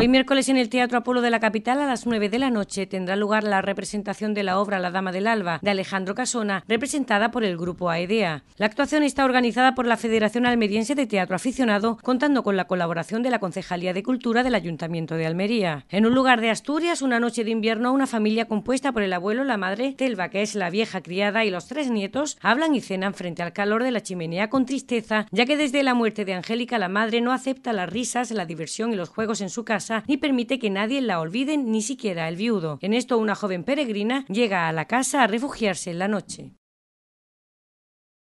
Hoy miércoles en el Teatro Apolo de la capital a las 9 de la noche tendrá lugar la representación de la obra La Dama del Alba de Alejandro Casona, representada por el grupo AEDEA. E la actuación está organizada por la Federación Almeriense de Teatro Aficionado, contando con la colaboración de la Concejalía de Cultura del Ayuntamiento de Almería. En un lugar de Asturias, una noche de invierno, una familia compuesta por el abuelo, la madre, Telva, que es la vieja criada, y los tres nietos, hablan y cenan frente al calor de la chimenea con tristeza, ya que desde la muerte de Angélica la madre no acepta las risas, la diversión y los juegos en su casa ni permite que nadie la olvide, ni siquiera el viudo. En esto una joven peregrina llega a la casa a refugiarse en la noche.